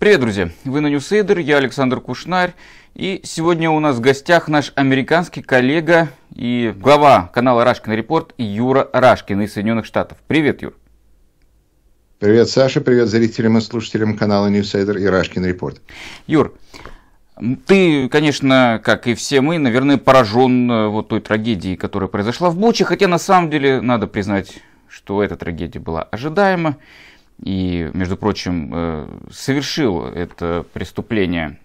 Привет, друзья! Вы на Ньюсейдер, я Александр Кушнарь. И сегодня у нас в гостях наш американский коллега и глава канала Рашкин Репорт Юра Рашкин из Соединенных Штатов. Привет, Юр! Привет, Саша, привет зрителям и слушателям канала Ньюсейдер и Рашкин Репорт. Юр, ты, конечно, как и все мы, наверное, поражен э, вот той трагедией, которая произошла в Буче, хотя на самом деле надо признать, что эта трагедия была ожидаема и, между прочим, э, совершил это преступление,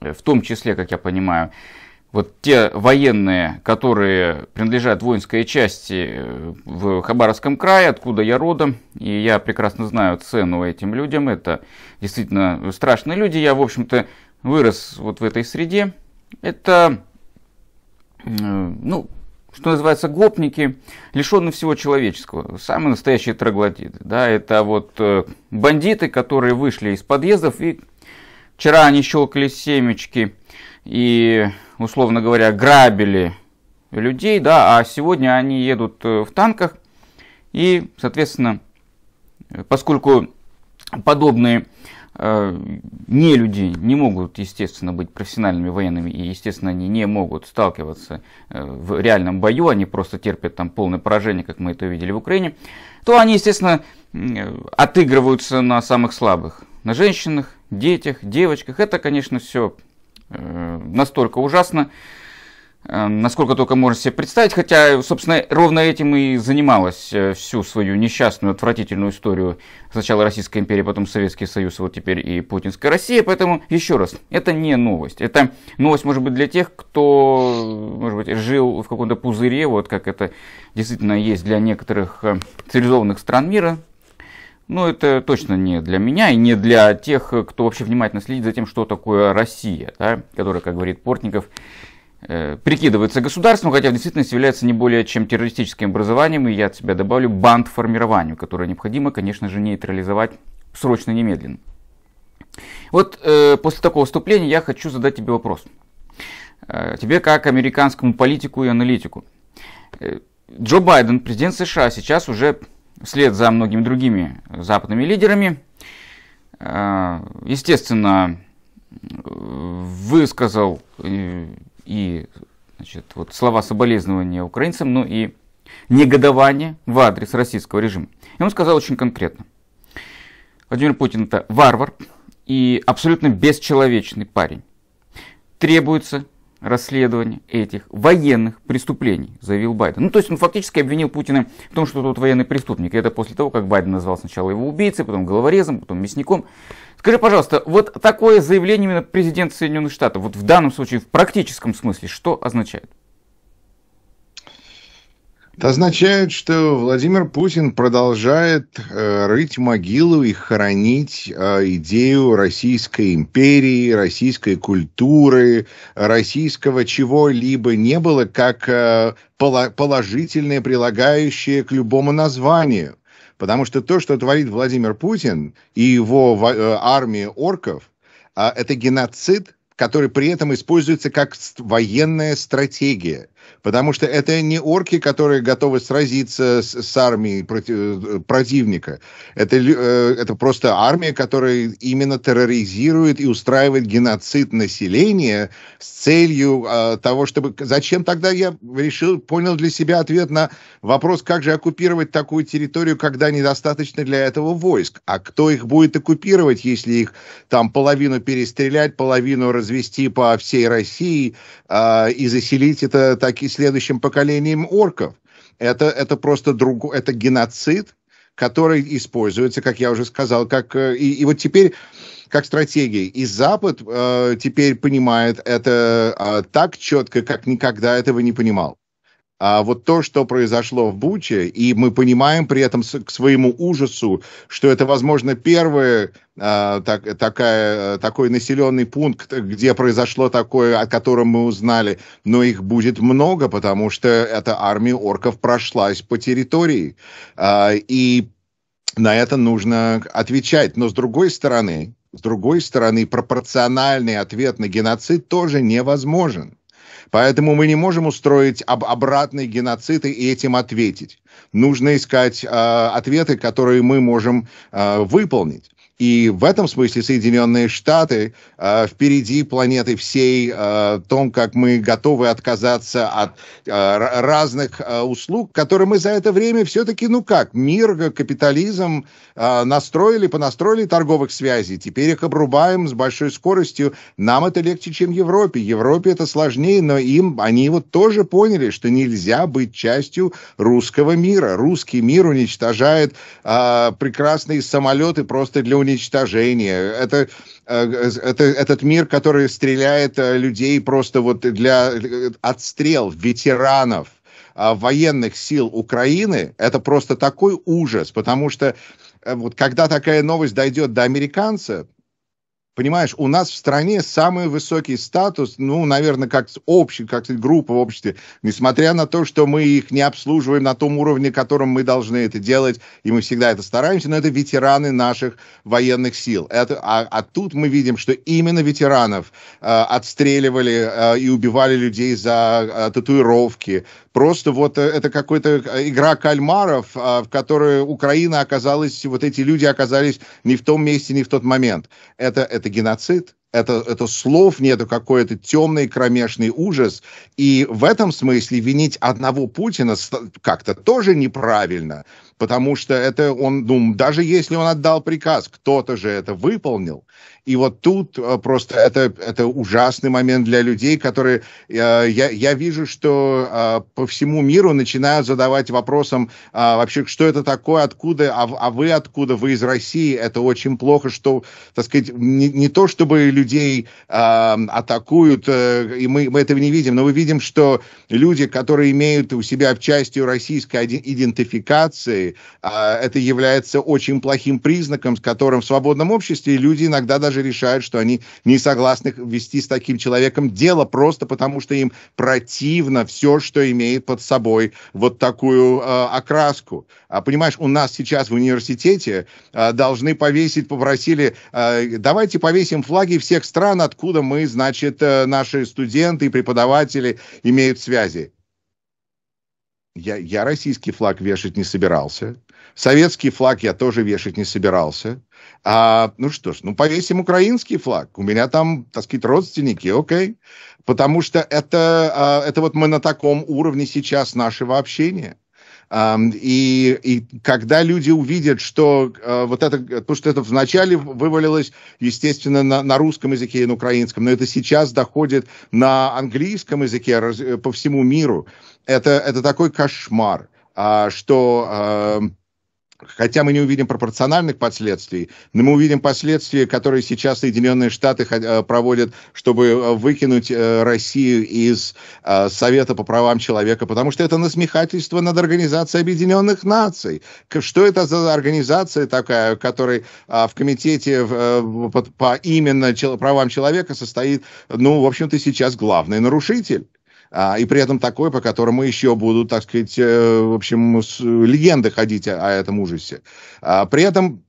э, в том числе, как я понимаю, вот те военные, которые принадлежат воинской части э, в Хабаровском крае, откуда я родом, и я прекрасно знаю цену этим людям, это действительно страшные люди, я, в общем-то, вырос вот в этой среде, это, ну, что называется, гопники, лишены всего человеческого. Самые настоящие троглодиты. Да, это вот э, бандиты, которые вышли из подъездов и вчера они щелкали семечки и, условно говоря, грабили людей, да, а сегодня они едут э, в танках и, соответственно, э, поскольку подобные Э, не люди не могут, естественно, быть профессиональными военными, и, естественно, они не могут сталкиваться э, в реальном бою, они просто терпят там полное поражение, как мы это видели в Украине, то они, естественно, э, отыгрываются на самых слабых, на женщинах, детях, девочках. Это, конечно, все настолько ужасно, Э, насколько только можно себе представить, хотя, собственно, ровно этим и занималась э, всю свою несчастную, отвратительную историю сначала Российской империи, потом Советский Союз, вот теперь и путинская Россия, поэтому, еще раз, это не новость. Это новость, может быть, для тех, кто, может быть, жил в каком-то пузыре, вот как это действительно есть для некоторых э, цивилизованных стран мира, но это точно не для меня и не для тех, кто вообще внимательно следит за тем, что такое Россия, да, которая, как говорит Портников, Э, прикидывается государством, хотя в действительности является не более чем террористическим образованием, и я от себя добавлю формированию, которое необходимо, конечно же, нейтрализовать срочно, немедленно. Вот э, после такого вступления я хочу задать тебе вопрос. Э, тебе как американскому политику и аналитику. Э, Джо Байден, президент США, сейчас уже вслед за многими другими западными лидерами, э, естественно, э, высказал э, и значит, вот слова соболезнования украинцам, но ну и негодование в адрес российского режима. И он сказал очень конкретно. Владимир Путин это варвар и абсолютно бесчеловечный парень. Требуется расследование этих военных преступлений, заявил Байден. Ну, то есть он фактически обвинил Путина в том, что тот военный преступник. И это после того, как Байден назвал сначала его убийцей, потом головорезом, потом мясником. Скажи, пожалуйста, вот такое заявление именно президента Соединенных Штатов, вот в данном случае, в практическом смысле, что означает? Это означает, что Владимир Путин продолжает э, рыть могилу и хоронить э, идею Российской империи, российской культуры, российского чего-либо не было, как э, поло- положительное прилагающее к любому названию. Потому что то, что творит Владимир Путин и его э, армия орков, э, это геноцид, который при этом используется как военная стратегия – Потому что это не орки, которые готовы сразиться с, с армией против, э, противника. Это, э, это просто армия, которая именно терроризирует и устраивает геноцид населения с целью э, того, чтобы... Зачем тогда я решил, понял для себя ответ на вопрос, как же оккупировать такую территорию, когда недостаточно для этого войск? А кто их будет оккупировать, если их там половину перестрелять, половину развести по всей России э, и заселить это таки, следующим поколением орков. Это, это просто друг, это геноцид, который используется, как я уже сказал, как э, и, и вот теперь как стратегии. И Запад э, теперь понимает это э, так четко, как никогда этого не понимал. А вот то, что произошло в Буче, и мы понимаем при этом к своему ужасу, что это, возможно, первый э, а, так, такая, такой населенный пункт, где произошло такое, о котором мы узнали, но их будет много, потому что эта армия орков прошлась по территории. Э, и на это нужно отвечать. Но с другой стороны, с другой стороны, пропорциональный ответ на геноцид тоже невозможен. Поэтому мы не можем устроить об обратные геноциды и этим ответить. Нужно искать э, ответы, которые мы можем э, выполнить. И в этом смысле Соединенные Штаты э, впереди планеты всей, э, а, в том, как мы готовы отказаться от э, разных э, услуг, которые мы за это время все-таки, ну как, мир, капитализм э, настроили, понастроили торговых связей, теперь их обрубаем с большой скоростью. Нам это легче, чем Европе. Европе это сложнее, но им, они вот тоже поняли, что нельзя быть частью русского мира. Русский мир уничтожает э, прекрасные самолеты просто для уничтожения самоуничтожение. Это, э, э, это этот мир, который стреляет э, людей просто вот для отстрел ветеранов военных сил Украины, это просто такой ужас, потому что вот когда такая новость дойдет до американца, Понимаешь, у нас в стране самый высокий статус, ну, наверное, как общий, как группа в обществе, несмотря на то, что мы их не обслуживаем на том уровне, которым мы должны это делать, и мы всегда это стараемся, но это ветераны наших военных сил. Это, а, а тут мы видим, что именно ветеранов э, отстреливали э, и убивали людей за э, татуировки, Просто вот э, это какая то э, игра кальмаров, а, в которой Украина оказалась, вот эти люди оказались не в том месте, не в тот момент. Это, это геноцид, это, это слов нету, какой-то темный кромешный ужас. И в этом смысле винить одного Путина как-то тоже неправильно потому что это он, ну, даже если он отдал приказ, кто-то же это выполнил. И вот тут э, просто это, это ужасный момент для людей, которые... Э, я, я вижу, что э, по всему миру начинают задавать вопросом вообще, что это такое, откуда, а, а вы откуда, вы из России. Это очень плохо, что, так сказать, не, не то чтобы людей э, атакуют, и мы, мы этого не видим, но мы видим, что люди, которые имеют у себя в частью российской идентификации, а это является очень плохим признаком, с которым в свободном обществе люди иногда даже решают, что они не согласны вести с таким человеком дело просто потому, что им противно все, что имеет под собой вот такую а, окраску. А Понимаешь, у нас сейчас в университете а, должны повесить, попросили, давайте повесим флаги всех стран, откуда мы, значит, э, наши студенты и преподаватели имеют связи. Я, я российский флаг вешать не собирался. Советский флаг я тоже вешать не собирался. А, ну что ж, ну повесим украинский флаг. У меня там, так сказать, родственники, окей. Потому что это, а, это вот мы на таком уровне сейчас нашего общения. Um, и, и когда люди увидят, что uh, вот это, то что это вначале вывалилось, естественно, на, на русском языке и на украинском, но это сейчас доходит на английском языке раз, э, по всему миру это, это такой кошмар, а, что а, хотя мы не увидим пропорциональных последствий, но мы увидим последствия, которые сейчас Соединенные Штаты э, проводят, чтобы э, выкинуть э, Россию из Совета по правам человека, потому что это насмехательство над Организацией Объединенных Наций. Что это за организация такая, которой а, в комитете по именно правам человека состоит, ну, в общем-то, сейчас главный нарушитель? А, и при этом такой, по которому еще будут, так сказать, э, в общем, легенды ходить о, о этом ужасе. А, при этом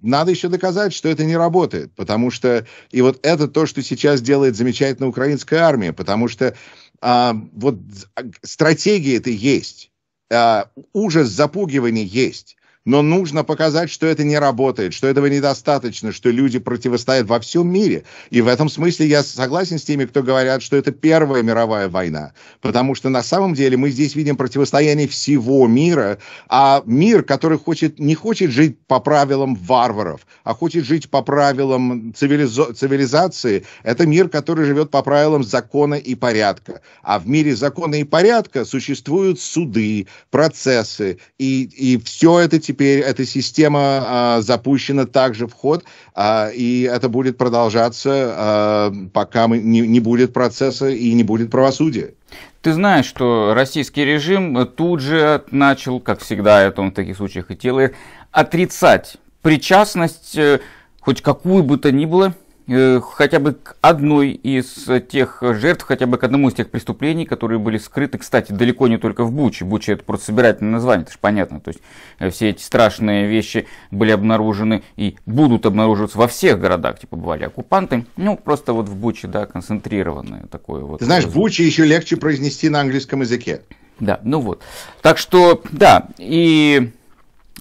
надо еще доказать, что это не работает, потому что... И вот это то, что сейчас делает замечательно украинская армия, потому что а, вот а, стратегия это есть, а, ужас запугивания есть но нужно показать, что это не работает, что этого недостаточно, что люди противостоят во всем мире. И в этом смысле я согласен с теми, кто говорят, что это Первая мировая война, потому что на самом деле мы здесь видим противостояние всего мира, а мир, который хочет, не хочет жить по правилам варваров, а хочет жить по правилам цивилизо- цивилизации, это мир, который живет по правилам закона и порядка. А в мире закона и порядка существуют суды, процессы, и, и все это теперь теперь эта система а, запущена также в ход, а, и это будет продолжаться, а, пока мы, не, не будет процесса и не будет правосудия. Ты знаешь, что российский режим тут же начал, как всегда это он в таких случаях и делает, отрицать причастность э, хоть какую бы то ни было Э, хотя бы к одной из тех жертв, хотя бы к одному из тех преступлений, которые были скрыты, кстати, далеко не только в Буче. Буче это просто собирательное название, это же понятно. То есть э, все эти страшные вещи были обнаружены и будут обнаруживаться во всех городах, типа, бывали оккупанты. Ну, просто вот в Буче, да, концентрированное такое вот. Ты знаешь, Буче еще легче произнести на английском языке. Да, ну вот. Так что, да, и,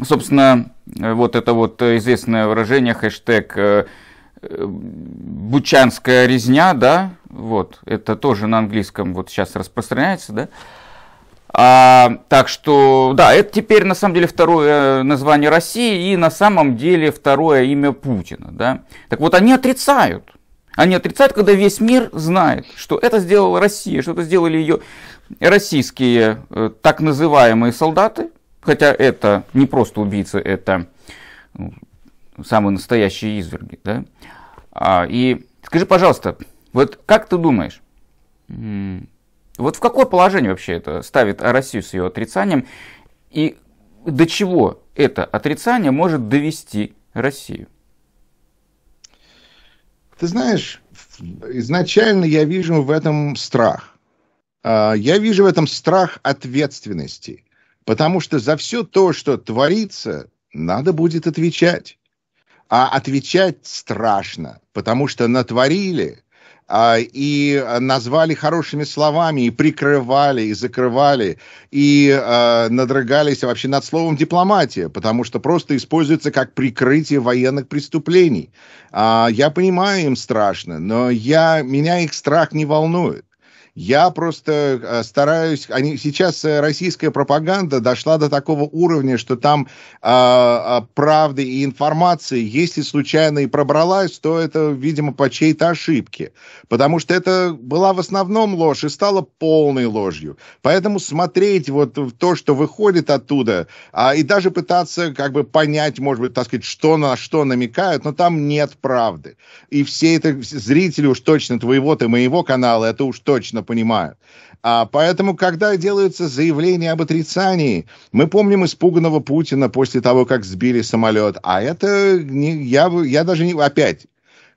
собственно, э, вот это вот известное выражение, хэштег Эм, бучанская резня, да, вот, это тоже на английском вот сейчас распространяется, да. А, так что, да, это теперь на самом деле второе э, название России и на самом деле второе имя Путина, да. Так вот, они отрицают. Они отрицают, когда весь мир знает, что это сделала Россия, что это сделали ее российские э, так называемые солдаты, хотя это не просто убийцы, это ну, самые настоящие изверги, да? А, и скажи, пожалуйста, вот как ты думаешь, вот в какое положение вообще это ставит Россию с ее отрицанием, и до чего это отрицание может довести Россию? Ты знаешь, изначально я вижу в этом страх. А, я вижу в этом страх ответственности, потому что за все то, что творится, надо будет отвечать а отвечать страшно, потому что натворили а, и назвали хорошими словами, и прикрывали, и закрывали, и э, а, надрогались вообще над словом дипломатия, потому что просто используется как прикрытие военных преступлений. А, я понимаю, им страшно, но я, меня их страх не волнует. Я просто э, стараюсь... Они, сейчас э, российская пропаганда дошла до такого уровня, что там э, правды и информации, если случайно и пробралась, то это, видимо, по чьей-то ошибке. Потому что это была в основном ложь и стала полной ложью. Поэтому смотреть вот то, что выходит оттуда, а, и даже пытаться как бы понять, может быть, так сказать, что на что намекают, но там нет правды. И все это зрители уж точно твоего-то, моего канала, это уж точно прекрасно понимают. А, поэтому, когда делаются заявления об отрицании, мы помним испуганного Путина после того, как сбили самолет. А это не, я, я даже не... Опять,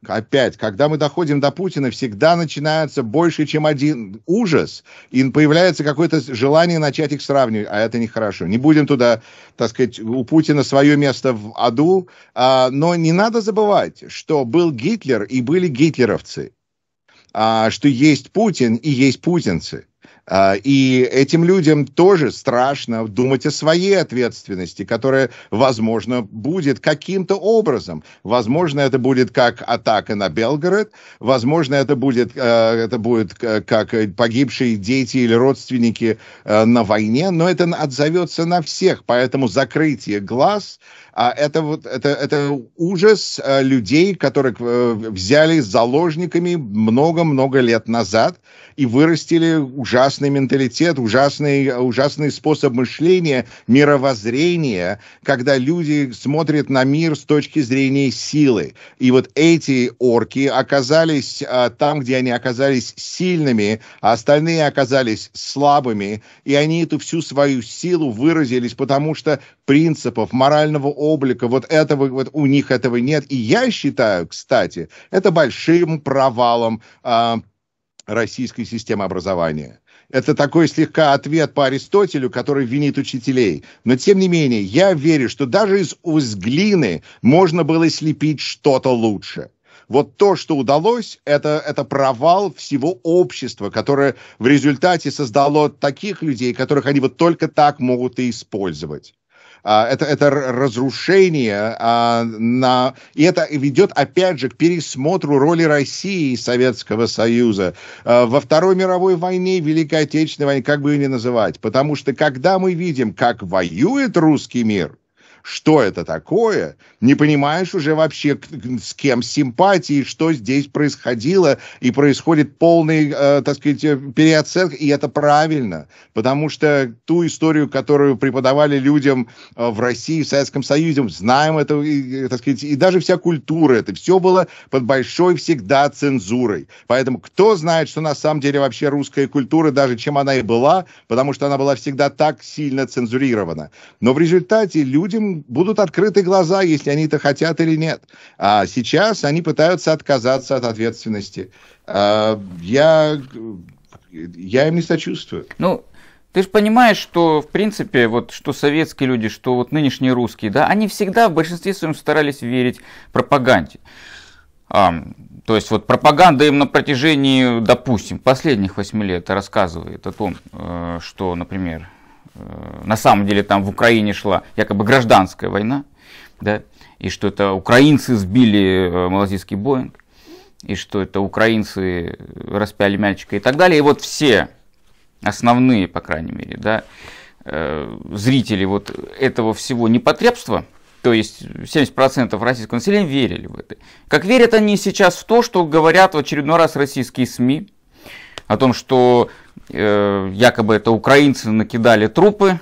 опять, когда мы доходим до Путина, всегда начинается больше, чем один ужас, и появляется какое-то желание начать их сравнивать, а это нехорошо. Не будем туда, так сказать, у Путина свое место в аду, а, но не надо забывать, что был Гитлер и были гитлеровцы. А, что есть Путин и есть путинцы. А, и этим людям тоже страшно думать о своей ответственности, которая, возможно, будет каким-то образом. Возможно, это будет как атака на Белгород, возможно, это будет, э, это будет э, как погибшие дети или родственники э, на войне, но это отзовется на всех. Поэтому закрытие глаз а это вот это, это ужас э, людей, которых э, взяли заложниками много-много лет назад и вырастили ужасный менталитет, ужасный, ужасный способ мышления, мировоззрения, когда люди смотрят на мир с точки зрения силы. И вот эти орки оказались э, там, где они оказались сильными, а остальные оказались слабыми, и они эту всю свою силу выразились, потому что принципов, морального облика, вот этого вот у них этого нет. И я считаю, кстати, это большим провалом э, российской системы образования. Это такой слегка ответ по Аристотелю, который винит учителей. Но тем не менее, я верю, что даже из, из глины можно было слепить что-то лучше. Вот то, что удалось, это, это провал всего общества, которое в результате создало таких людей, которых они вот только так могут и использовать. А, это, это разрушение а, на... И это ведет, опять же, к пересмотру роли России и Советского Союза. А, во Второй мировой войне, Великой Отечественной войне, как бы ее ни называть. Потому что когда мы видим, как воюет русский мир – что это такое, не понимаешь уже вообще с кем симпатии, что здесь происходило, и происходит полный, э, так сказать, э, переоценка, и это правильно, потому что ту историю, которую преподавали людям э, в России, в Советском Союзе, знаем это, так сказать, и даже вся культура, это все было под большой всегда цензурой. Поэтому кто знает, что на самом деле вообще русская культура, даже чем она и была, потому что она была всегда так сильно цензурирована. Но в результате людям будут открыты глаза, если они это хотят или нет. А сейчас они пытаются отказаться от ответственности. А, я, я им не сочувствую. Ну, ты же понимаешь, что, в принципе, вот что советские люди, что вот нынешние русские, да, они всегда в большинстве своем старались верить пропаганде. А, то есть вот пропаганда им на протяжении, допустим, последних восьми лет рассказывает о том, э, что, например, Э, на самом деле там в Украине шла якобы гражданская война, да, и что это украинцы сбили э, малазийский Боинг, и что это украинцы э, распяли мальчика и так далее. И вот все основные, по крайней мере, да, зрители вот этого всего непотребства, то есть 70% российского населения верили в это. Как верят они сейчас в то, что говорят в очередной раз российские СМИ, о том, что Э, якобы это украинцы накидали трупы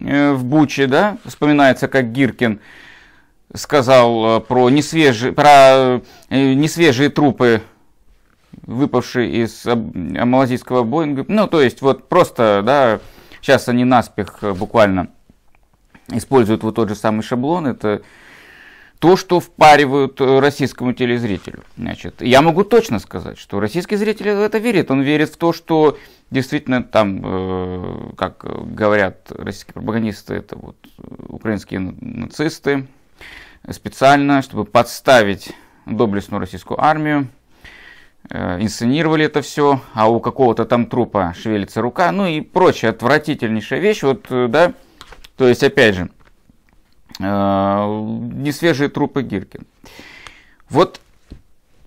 э, в Буче, да, вспоминается, как Гиркин сказал э, про несвежие, про несвежие трупы, выпавшие из малазийского Боинга. Ну, то есть, вот просто, да, сейчас они наспех буквально используют вот тот же самый шаблон, это то, что впаривают э, российскому телезрителю. Значит, я могу точно сказать, что российский зритель в это верит. Он верит в то, что действительно там, э, как говорят российские пропагандисты, это вот э, украинские нацисты специально, чтобы подставить доблестную российскую армию, э, инсценировали это все, а у какого-то там трупа шевелится рука, ну и прочая отвратительнейшая вещь, вот, да, то есть, опять же, Э, несвежие трупы Гиркин. Вот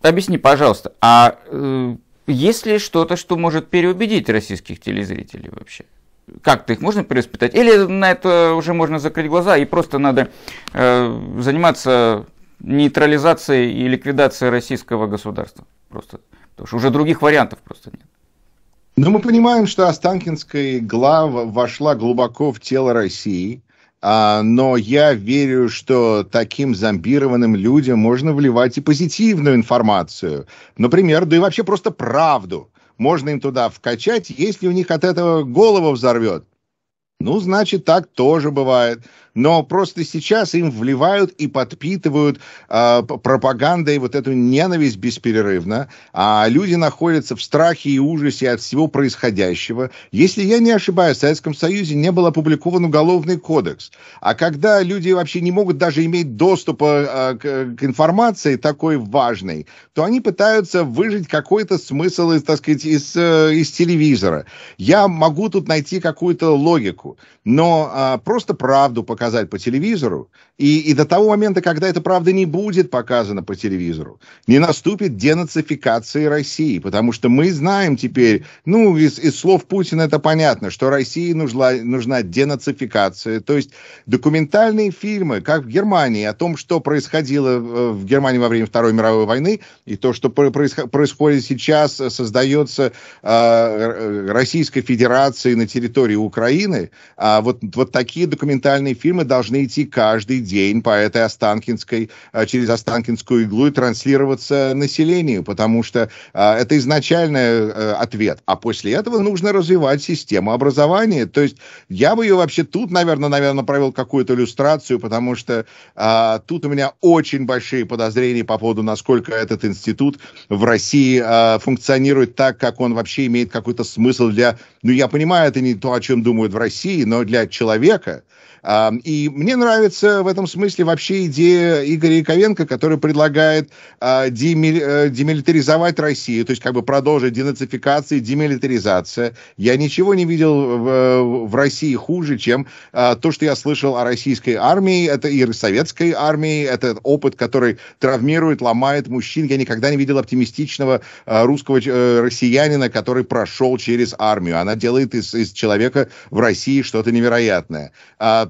объясни, пожалуйста, а э, есть ли что-то, что может переубедить российских телезрителей вообще? Как-то их можно переиспытать? Или на это уже можно закрыть глаза и просто надо э, заниматься нейтрализацией и ликвидацией российского государства? Просто, потому что уже других вариантов просто нет. Ну мы понимаем, что Останкинская игла вошла глубоко в тело России. А, но я верю, что таким зомбированным людям можно вливать и позитивную информацию. Например, да и вообще просто правду. Можно им туда вкачать, если у них от этого голову взорвет. Ну, значит, так тоже бывает но просто сейчас им вливают и подпитывают э, пропагандой вот эту ненависть бесперерывно, а люди находятся в страхе и ужасе от всего происходящего. Если я не ошибаюсь, в Советском Союзе не был опубликован уголовный кодекс, а когда люди вообще не могут даже иметь доступа э, к, к информации такой важной, то они пытаются выжить какой-то смысл, из, так сказать, из, э, из телевизора. Я могу тут найти какую-то логику, но э, просто правду показать показать по телевизору, и, и до того момента, когда это, правда, не будет показано по телевизору, не наступит денацификация России, потому что мы знаем теперь, ну, из, из слов Путина это понятно, что России нужна, нужна денацификация, то есть документальные фильмы, как в Германии, о том, что происходило э, в Германии во время Второй мировой войны, и то, что происходит сейчас, создается э, Российской Федерации на территории Украины, а вот, вот такие документальные фильмы мы должны идти каждый день по этой Останкинской, э, через Останкинскую иглу и транслироваться населению, потому что э, это изначальный э, ответ. А после этого нужно развивать систему образования. То есть я бы ее вообще тут, наверное, наверное, провел какую-то иллюстрацию, потому что тут у меня очень большие подозрения по поводу, насколько этот институт в России функционирует так, как он вообще имеет какой-то смысл для... Ну, я понимаю, это не то, о чем думают в России, но для человека, и мне нравится в этом смысле вообще идея Игоря Яковенко, который предлагает а, демили... Э, демилитаризовать Россию, то есть как бы продолжить денацификацию демилитаризация. Я ничего не видел в, России хуже, чем а, то, что я слышал о российской армии, это и советской армии, это опыт, который травмирует, ломает мужчин. Я никогда не видел оптимистичного а, русского э, россиянина, который прошел через армию. Она делает из, из человека в России что-то невероятное.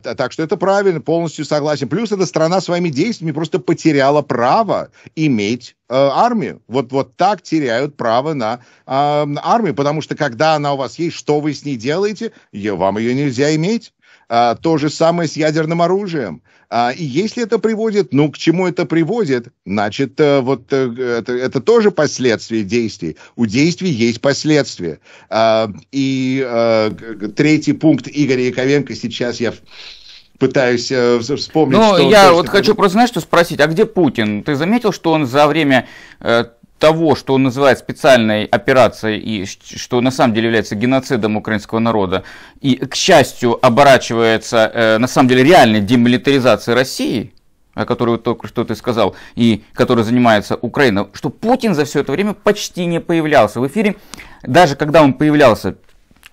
А так что это правильно, полностью согласен. Плюс эта страна своими действиями просто потеряла право иметь э, армию. Вот, вот так теряют право на э, армию, потому что когда она у вас есть, что вы с ней делаете, ее, вам ее нельзя иметь. А, то же самое с ядерным оружием. А, и если это приводит, ну, к чему это приводит, значит, э, вот э, это, это тоже последствия действий. У действий есть последствия. А, и э, третий пункт Игоря Яковенко сейчас я пытаюсь вспомнить. Ну, я вот хочу просто, знаешь, что спросить, а где Путин? Ты заметил, что он за время того, что он называет специальной операцией и что на самом деле является геноцидом украинского народа, и, к счастью, оборачивается э, на самом деле реальной демилитаризацией России, о которой только что ты сказал, и которой занимается Украина, что Путин за все это время почти не появлялся в эфире. Даже когда он появлялся,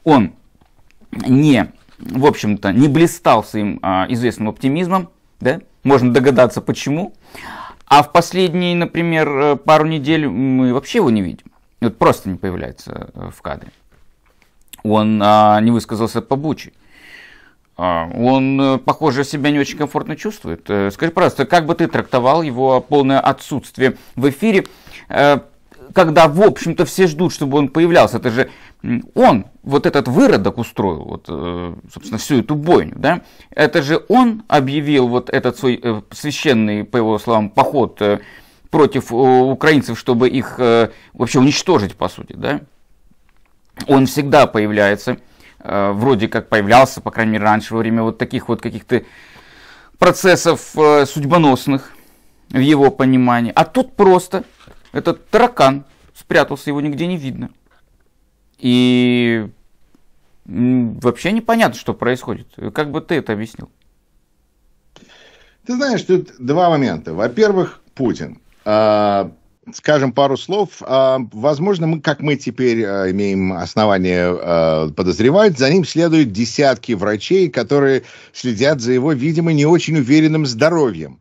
он не, в общем-то, не блистал своим а, известным оптимизмом, да, можно догадаться почему. А в последние, например, э, пару недель мы вообще его не видим. Вот просто не появляется э, в кадре. Он а, не высказался по Бучи. А, он, э, похоже, себя не очень комфортно чувствует. Скажи, пожалуйста, как бы ты трактовал его полное отсутствие в эфире, когда, в общем-то, все ждут, чтобы он появлялся? Это же он вот этот выродок устроил, вот, э, собственно, всю эту бойню, да, это же он объявил вот этот свой э, священный, по его словам, поход э, против украинцев, чтобы их вообще уничтожить, по сути, да. Он всегда появляется, вроде как появлялся, по крайней мере, раньше, во время вот таких вот каких-то процессов судьбоносных, в его понимании. А тут просто этот таракан спрятался, его нигде не видно. И вообще непонятно, что происходит. Как бы ты это объяснил? Ты знаешь, тут два момента. Во-первых, Путин. А, скажем пару слов. А, возможно, мы, как мы теперь а, имеем основание а, подозревать, за ним следуют десятки врачей, которые следят за его, видимо, не очень уверенным здоровьем.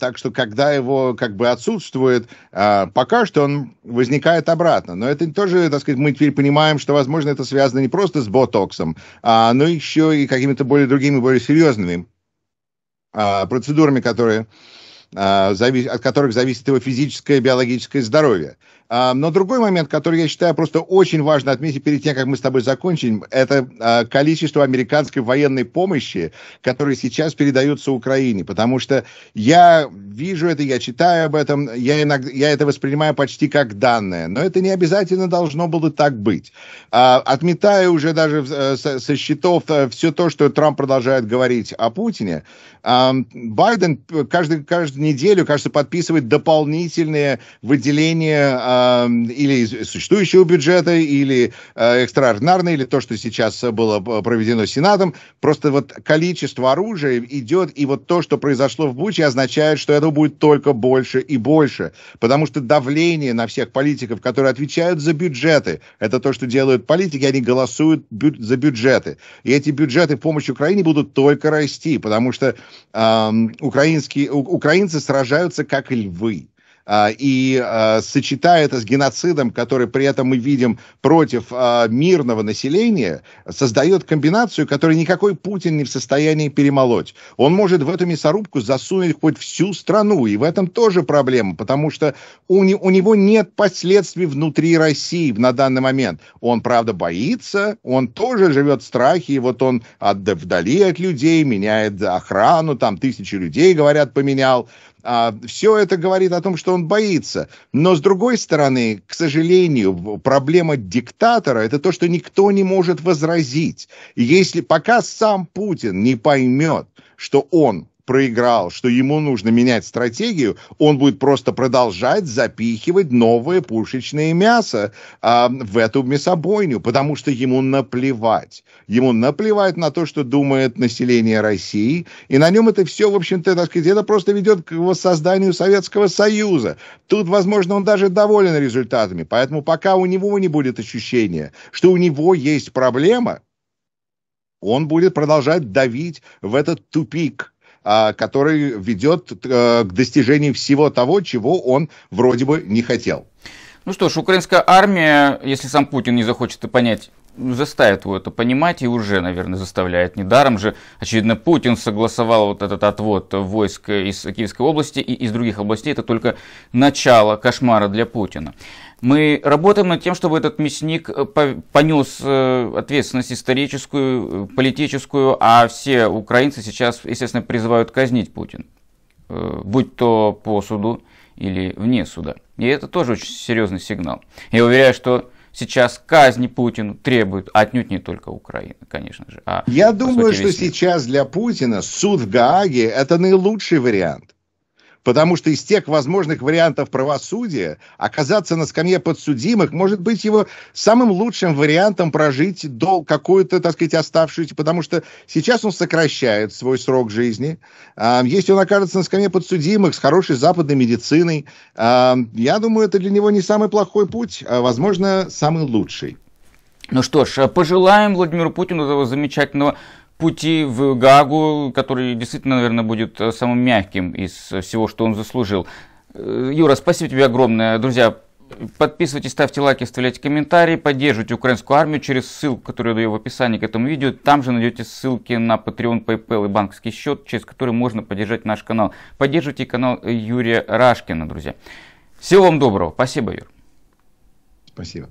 Так что, когда его как бы отсутствует, пока что он возникает обратно. Но это тоже, так сказать, мы теперь понимаем, что, возможно, это связано не просто с ботоксом, но еще и какими-то более другими, более серьезными процедурами, которые а, от которых зависит его физическое и биологическое здоровье. Но другой момент, который я считаю просто очень важно отметить перед тем, как мы с тобой закончим, это а, количество американской военной помощи, которая сейчас передается Украине. Потому что я вижу это, я читаю об этом, я, иногда, я это воспринимаю почти как данное. Но это не обязательно должно было так быть. А, Отметая уже даже э, со счетов э, все то, что Трамп продолжает говорить о Путине, Байден э, каждый, каждую неделю, кажется, подписывает дополнительные выделения а, или из существующего бюджета, или э, экстраординарно, или то, что сейчас было э, проведено Сенатом. Просто вот количество оружия идет, и вот то, что произошло в Буче, означает, что этого будет только больше и больше, потому что давление на всех политиков, которые отвечают за бюджеты, это то, что делают политики, они голосуют бю- за бюджеты. И эти бюджеты в помощь Украине будут только расти, потому что эм, украинские, у- украинцы сражаются как львы. А, и а, сочетая это с геноцидом, который при этом мы видим против а, мирного населения, создает комбинацию, которую никакой Путин не в состоянии перемолоть. Он может в эту мясорубку засунуть хоть всю страну, и в этом тоже проблема, потому что у, не, у него нет последствий внутри России на данный момент. Он, правда, боится, он тоже живет в страхе, и вот он от, вдали от людей, меняет охрану, там тысячи людей, говорят, поменял, а Все это говорит о том, что он боится. Но, с другой стороны, к сожалению, проблема диктатора – это то, что никто не может возразить. Если пока сам Путин не поймет, что он проиграл, что ему нужно менять стратегию, он будет просто продолжать запихивать новое пушечное мясо э, в эту мясобойню, потому что ему наплевать. Ему наплевать на то, что думает население России, и на нем это все, в общем-то, так сказать, это просто ведет к воссозданию Советского Союза. Тут, возможно, он даже доволен результатами, поэтому пока у него не будет ощущения, что у него есть проблема, он будет продолжать давить в этот тупик – а, который ведет э, к достижению всего того, чего он вроде бы не хотел. Ну что ж, украинская армия, если сам Путин не захочет это понять, заставит его это понимать и уже, наверное, заставляет. Недаром же, очевидно, Путин согласовал вот этот отвод войск из Киевской области и из других областей. Это только начало кошмара для Путина. Мы работаем над тем, чтобы этот мясник э, понес э, ответственность историческую, э, политическую, а все украинцы сейчас, естественно, призывают казнить Путин, будь то по суду или вне суда. И это тоже очень серьезный сигнал. Я уверяю, что сейчас казни Путину требуют отнюдь не только Украина, конечно же. А, Я думаю, сути, что сейчас для Путина суд в Гааге – это наилучший вариант. Потому что из тех возможных вариантов правосудия оказаться на скамье подсудимых может быть его самым лучшим вариантом прожить до какую-то, так сказать, оставшуюся, потому что сейчас он сокращает свой срок жизни. А, если он окажется на скамье подсудимых с хорошей западной медициной, а, я думаю, это для него не самый плохой путь, а, возможно, самый лучший. Ну что ж, а пожелаем Владимиру Путину этого замечательного пути в Гагу, который действительно, наверное, будет э, самым мягким из всего, что он заслужил. Э, Юра, спасибо тебе огромное. Друзья, Подписывайтесь, ставьте лайки, оставляйте комментарии, поддерживайте украинскую армию через ссылку, которую я даю в описании к этому видео. Там же найдете ссылки на Patreon, PayPal и банковский счет, через который можно поддержать наш канал. Поддерживайте канал Юрия Рашкина, друзья. Всего вам доброго. Спасибо, Юр. Спасибо.